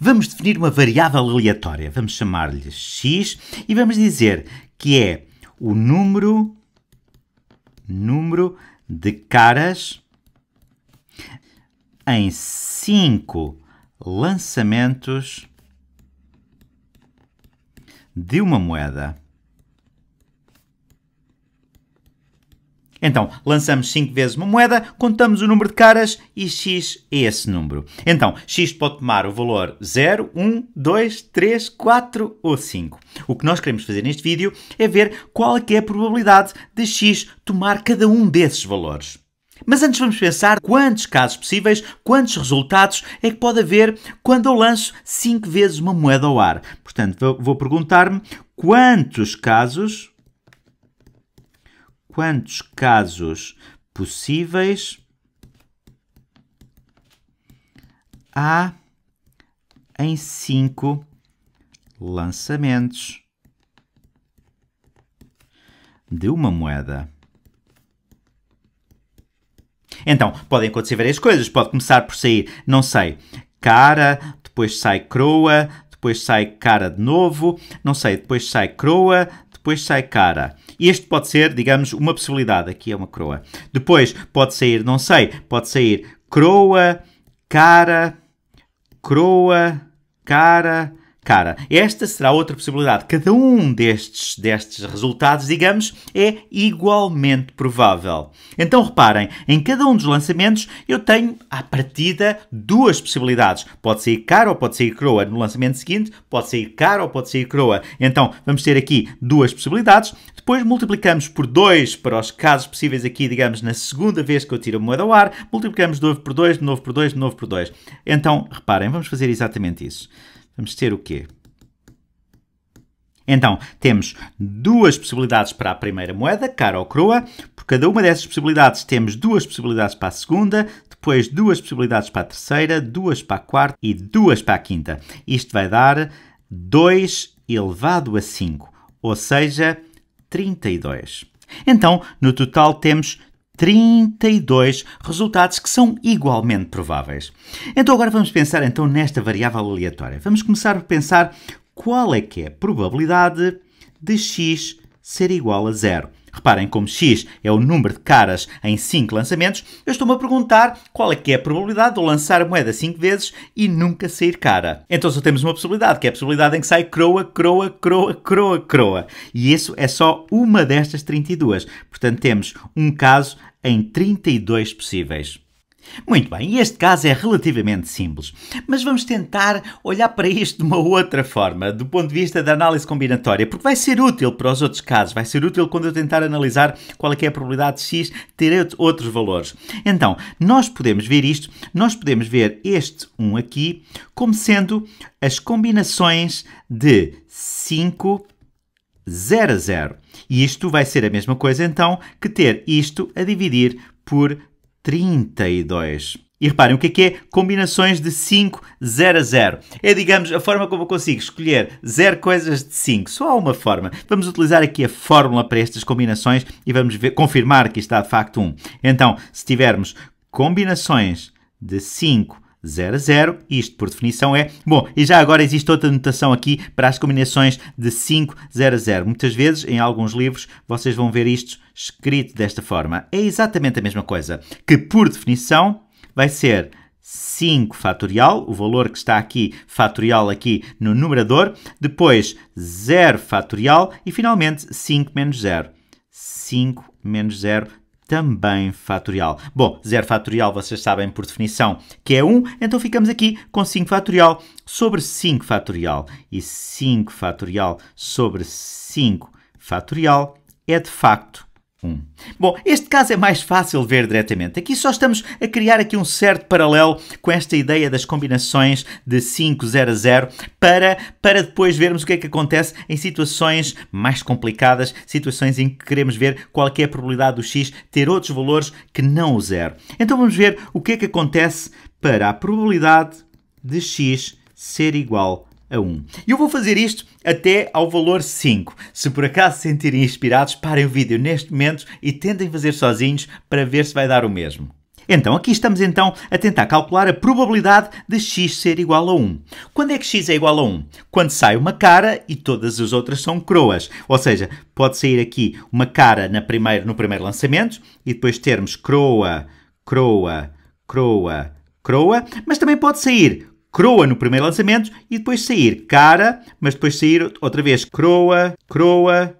Vamos definir uma variável aleatória, vamos chamar-lhe x e vamos dizer que é o número número de caras em 5 lançamentos de uma moeda. Então, lançamos 5 vezes uma moeda, contamos o número de caras e x é esse número. Então, x pode tomar o valor 0, 1, 2, 3, 4 ou 5. O que nós queremos fazer neste vídeo é ver qual é, é a probabilidade de x tomar cada um desses valores. Mas antes vamos pensar quantos casos possíveis, quantos resultados é que pode haver quando eu lanço 5 vezes uma moeda ao ar. Portanto, vou perguntar-me quantos casos quantos casos possíveis há em cinco lançamentos de uma moeda. Então, podem acontecer várias coisas. Pode começar por sair, não sei, cara, depois sai croa, depois sai cara de novo, não sei, depois sai croa, depois sai cara. Este pode ser, digamos, uma possibilidade. Aqui é uma croa. Depois pode sair, não sei, pode sair croa, cara, croa, cara, cara, esta será outra possibilidade. Cada um destes, destes resultados, digamos, é igualmente provável. Então reparem, em cada um dos lançamentos eu tenho à partida duas possibilidades. Pode sair cara ou pode sair croa. No lançamento seguinte, pode sair cara ou pode sair croa. Então vamos ter aqui duas possibilidades. Depois multiplicamos por 2 para os casos possíveis aqui, digamos, na segunda vez que eu tiro a moeda ao ar. Multiplicamos de novo por 2, de novo por 2, de novo por 2. Então, reparem, vamos fazer exatamente isso vamos ter o quê? Então, temos duas possibilidades para a primeira moeda, cara ou croa. Por cada uma dessas possibilidades, temos duas possibilidades para a segunda, depois duas possibilidades para a terceira, duas para a quarta e duas para a quinta. Isto vai dar 2 elevado a 5, ou seja, 32. Então, no total temos 32 resultados que são igualmente prováveis. Então agora vamos pensar então nesta variável aleatória. Vamos começar por pensar qual é que é a probabilidade de x ser igual a zero. Reparem como x é o número de caras em 5 lançamentos, eu estou-me a perguntar qual é que é a probabilidade de eu lançar a moeda 5 vezes e nunca sair cara. Então só temos uma possibilidade, que é a possibilidade em que sai croa, croa, croa, croa, croa. E isso é só uma destas 32. Portanto, temos um caso em 32 possíveis. Muito bem, este caso é relativamente simples, mas vamos tentar olhar para isto de uma outra forma, do ponto de vista da análise combinatória, porque vai ser útil para os outros casos, vai ser útil quando eu tentar analisar qual é, é a probabilidade de x ter outros valores. Então, nós podemos ver isto, nós podemos ver este 1 aqui como sendo as combinações de 5 0 a 0. E isto vai ser a mesma coisa então que ter isto a dividir por 32. E reparem, o que é que é combinações de 5, 0 a 0? É, digamos, a forma como eu consigo escolher 0 coisas de 5. Só há uma forma. Vamos utilizar aqui a fórmula para estas combinações e vamos ver, confirmar que isto está de facto 1. Um. Então, se tivermos combinações de 5 0 a 0. Isto, por definição, é. Bom, e já agora existe outra notação aqui para as combinações de 5, 0 a 0. Muitas vezes, em alguns livros, vocês vão ver isto escrito desta forma. É exatamente a mesma coisa. Que, por definição, vai ser 5 fatorial, o valor que está aqui, fatorial aqui no numerador, depois 0 fatorial e finalmente 5 menos 0. 5 menos 0 também fatorial. Bom, 0 fatorial vocês sabem por definição que é 1, então ficamos aqui com 5 fatorial sobre 5 fatorial. E 5 fatorial sobre 5 fatorial é de facto Hum. Bom, este caso é mais fácil ver diretamente. Aqui só estamos a criar aqui um certo paralelo com esta ideia das combinações de 5, 0, 0 para, para depois vermos o que é que acontece em situações mais complicadas, situações em que queremos ver qual é a probabilidade do x ter outros valores que não o zero. Então vamos ver o que é que acontece para a probabilidade de x ser igual a 1. E eu vou fazer isto até ao valor 5. Se por acaso se sentirem inspirados, parem o vídeo neste momento e tentem fazer sozinhos para ver se vai dar o mesmo. Então, aqui estamos então a tentar calcular a probabilidade de x ser igual a 1. Quando é que x é igual a 1? Quando sai uma cara e todas as outras são croas. Ou seja, pode sair aqui uma cara na no primeiro lançamento e depois termos croa, croa, croa, croa, mas também pode sair croa no primeiro lançamento e depois sair cara, mas depois sair outra vez croa, croa,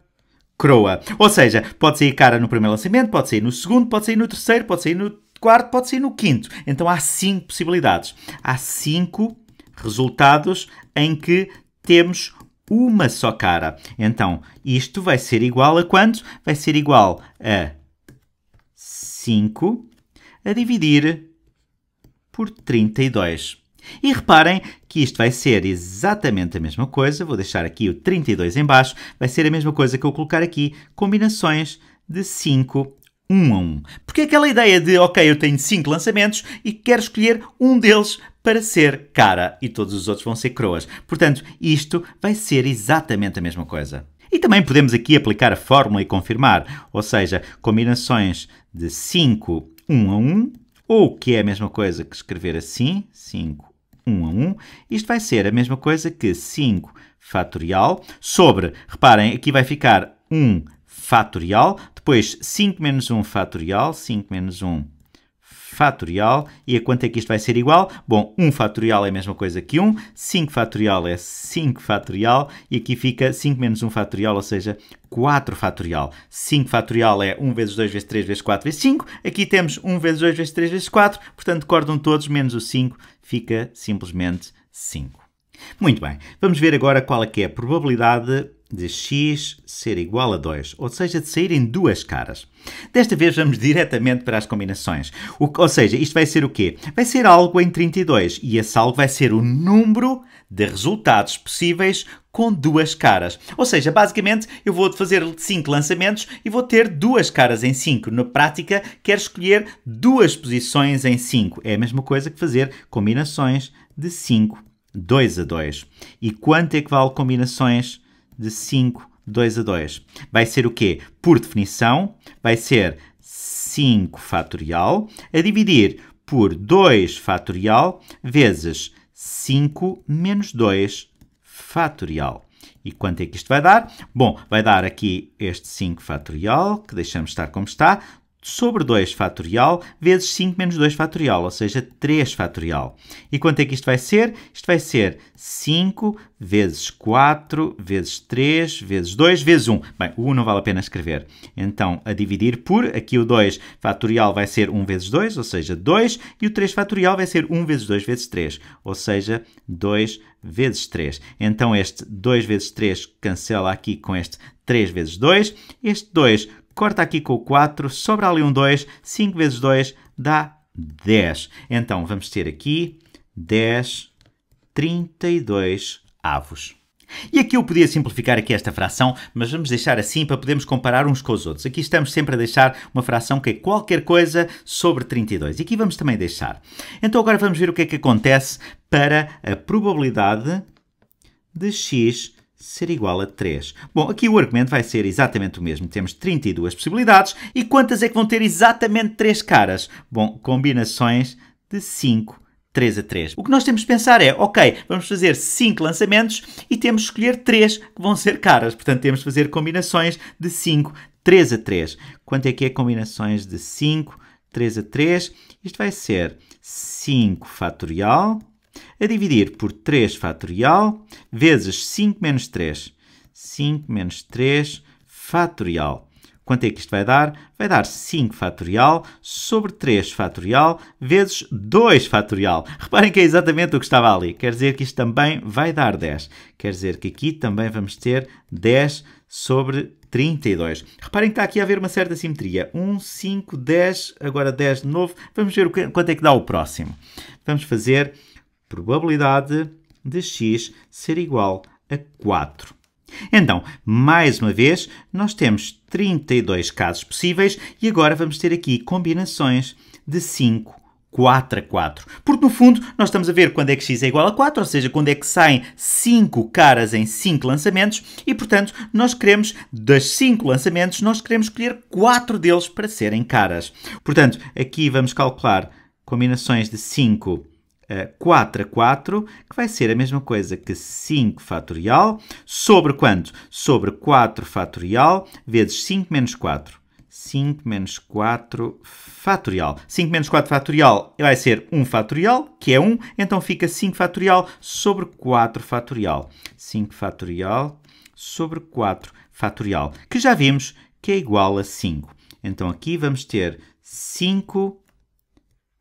croa. Ou seja, pode sair cara no primeiro lançamento, pode sair no segundo, pode sair no terceiro, pode sair no quarto, pode sair no quinto. Então há cinco possibilidades. Há cinco resultados em que temos uma só cara. Então, isto vai ser igual a quanto? Vai ser igual a 5 a dividir por 32. E reparem que isto vai ser exatamente a mesma coisa, vou deixar aqui o 32 em baixo, vai ser a mesma coisa que eu colocar aqui, combinações de 5 um a um. Porque aquela ideia de, ok, eu tenho cinco lançamentos e quero escolher um deles para ser cara e todos os outros vão ser croas. Portanto, isto vai ser exatamente a mesma coisa. E também podemos aqui aplicar a fórmula e confirmar, ou seja, combinações de 5, 1 um a 1, um, ou que é a mesma coisa que escrever assim, 5, 1 a 1. Isto vai ser a mesma coisa que 5 fatorial sobre, reparem, aqui vai ficar 1 fatorial, depois 5 menos 1 fatorial, 5 menos 1 fatorial. E a quanto é que isto vai ser igual? Bom, 1 fatorial é a mesma coisa que 1, 5 fatorial é 5 fatorial, e aqui fica 5 menos 1 fatorial, ou seja, 4 fatorial. 5 fatorial é 1 vezes 2 vezes 3 vezes 4 vezes 5. Aqui temos 1 vezes 2 vezes 3 vezes 4, portanto, cortam todos menos o 5 fica simplesmente 5. Muito bem, vamos ver agora qual é, é a probabilidade de x ser igual a 2, ou seja, de em duas caras. Desta vez vamos diretamente para as combinações. O, ou seja, isto vai ser o quê? Vai ser algo em 32 e esse algo vai ser o número de resultados possíveis com duas caras. Ou seja, basicamente eu vou fazer 5 lançamentos e vou ter duas caras em 5. Na prática, quero escolher duas posições em 5. É a mesma coisa que fazer combinações de 5, 2 a 2. E quanto é que vale combinações de 5, 2 a 2. Vai ser o quê? Por definição, vai ser 5 fatorial a dividir por 2 fatorial vezes 5 menos 2 fatorial. E quanto é que isto vai dar? Bom, vai dar aqui este 5 fatorial, que deixamos estar como está, sobre 2 fatorial vezes 5 menos 2 fatorial, ou seja, 3 fatorial. E quanto é que isto vai ser? Isto vai ser 5 vezes 4 vezes 3 vezes 2 vezes 1. Bem, o 1 não vale a pena escrever. Então, a dividir por, aqui o 2 fatorial vai ser 1 vezes 2, ou seja, 2, e o 3 fatorial vai ser 1 vezes 2 vezes 3, ou seja, 2 vezes 3. Então, este 2 vezes 3 cancela aqui com este 3 vezes 2. Este 2 corta aqui com o 4, sobra ali um 2, 5 vezes 2 dá 10. Então vamos ter aqui 10, 32 avos. E aqui eu podia simplificar aqui esta fração, mas vamos deixar assim para podermos comparar uns com os outros. Aqui estamos sempre a deixar uma fração que é qualquer coisa sobre 32. E aqui vamos também deixar. Então agora vamos ver o que é que acontece para a probabilidade de x ser igual a 3. Bom, aqui o argumento vai ser exatamente o mesmo. Temos 32 possibilidades. E quantas é que vão ter exatamente 3 caras? Bom, combinações de 5 3 a 3. O que nós temos de pensar é, ok, vamos fazer 5 lançamentos e temos de escolher 3 que vão ser caras. Portanto, temos de fazer combinações de 5, 3 a 3. Quanto é que é combinações de 5, 3 a 3? Isto vai ser 5 fatorial a dividir por 3 fatorial vezes 5 menos 3. 5 menos 3 fatorial. Quanto é que isto vai dar? Vai dar 5 fatorial sobre 3 fatorial vezes 2 fatorial. Reparem que é exatamente o que estava ali. Quer dizer que isto também vai dar 10. Quer dizer que aqui também vamos ter 10 sobre 32. Reparem que está aqui a haver uma certa simetria. 1, 5, 10, agora 10 de novo. Vamos ver quanto é que dá o próximo. Vamos fazer probabilidade de x ser igual a 4. Então, mais uma vez, nós temos 32 casos possíveis e agora vamos ter aqui combinações de 5 4 a 4. Porque no fundo nós estamos a ver quando é que x é igual a 4, ou seja, quando é que saem 5 caras em 5 lançamentos e, portanto, nós queremos, das 5 lançamentos, nós queremos escolher 4 deles para serem caras. Portanto, aqui vamos calcular combinações de 5 4 é, a 4, que vai ser a mesma coisa que 5 fatorial, sobre quanto? Sobre 4 fatorial, vezes 5 menos 4. 5 menos 4 fatorial. 5 menos 4 fatorial vai ser 1 fatorial, que é 1, então fica 5 fatorial sobre 4 fatorial. 5 fatorial sobre 4 fatorial, que já vimos que é igual a 5. Então aqui vamos ter 5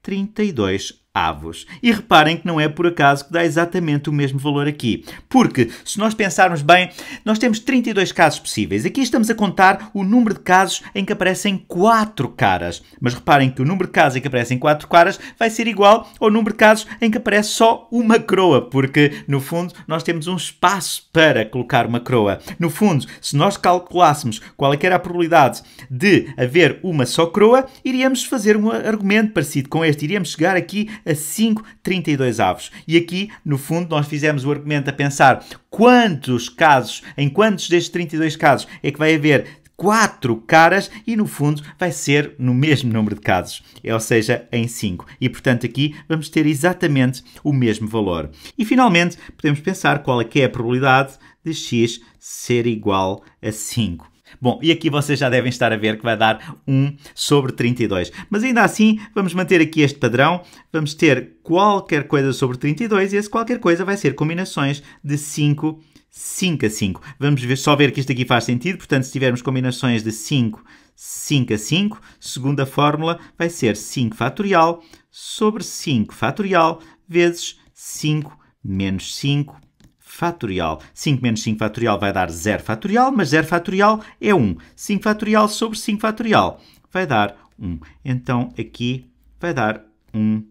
32 avos. E reparem que não é por acaso que dá exatamente o mesmo valor aqui. Porque, se nós pensarmos bem, nós temos 32 casos possíveis. Aqui estamos a contar o número de casos em que aparecem 4 caras. Mas reparem que o número de casos em que aparecem 4 caras vai ser igual ao número de casos em que aparece só uma croa. Porque, no fundo, nós temos um espaço para colocar uma croa. No fundo, se nós calculássemos qual é era a probabilidade de haver uma só croa, iríamos fazer um argumento parecido com este. Iríamos chegar aqui a 5,32 avos. E aqui, no fundo, nós fizemos o argumento a pensar quantos casos, em quantos destes 32 casos é que vai haver quatro caras e no fundo vai ser no mesmo número de casos, é, ou seja, em 5. E portanto aqui vamos ter exatamente o mesmo valor. E finalmente podemos pensar qual é que é a probabilidade de x ser igual a 5. Bom, e aqui vocês já devem estar a ver que vai dar 1 sobre 32. Mas ainda assim, vamos manter aqui este padrão. Vamos ter qualquer coisa sobre 32 e esse qualquer coisa vai ser combinações de 5, 5 a 5. Vamos ver, só ver que isto aqui faz sentido. Portanto, se tivermos combinações de 5, 5 a 5, segunda fórmula vai ser 5 fatorial sobre 5 fatorial vezes 5 menos 5 fatorial. 5 menos 5 fatorial vai dar 0 fatorial, mas 0 fatorial é 1. 5 fatorial sobre 5 fatorial vai dar 1. Então aqui vai dar 1,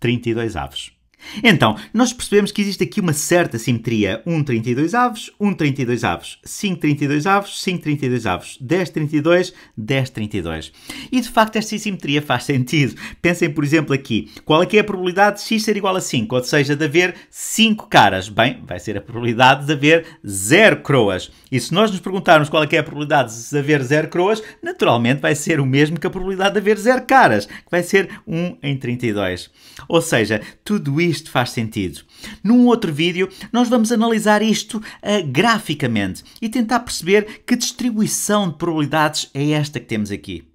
32 avos. Então, nós percebemos que existe aqui uma certa simetria. 1 32 avos, 1 32 avos, 5 32 avos, 5 32 avos, 10 32, 10 32. E de facto esta simetria faz sentido. Pensem, por exemplo, aqui. Qual é que é a probabilidade de x ser igual a 5? Ou seja, de haver 5 caras. Bem, vai ser a probabilidade de haver 0 croas. E se nós nos perguntarmos qual é que é a probabilidade de haver 0 croas, naturalmente vai ser o mesmo que a probabilidade de haver 0 caras, que vai ser 1 em 32. Ou seja, tudo isso isto faz sentido. Num outro vídeo, nós vamos analisar isto uh, graficamente e tentar perceber que distribuição de probabilidades é esta que temos aqui.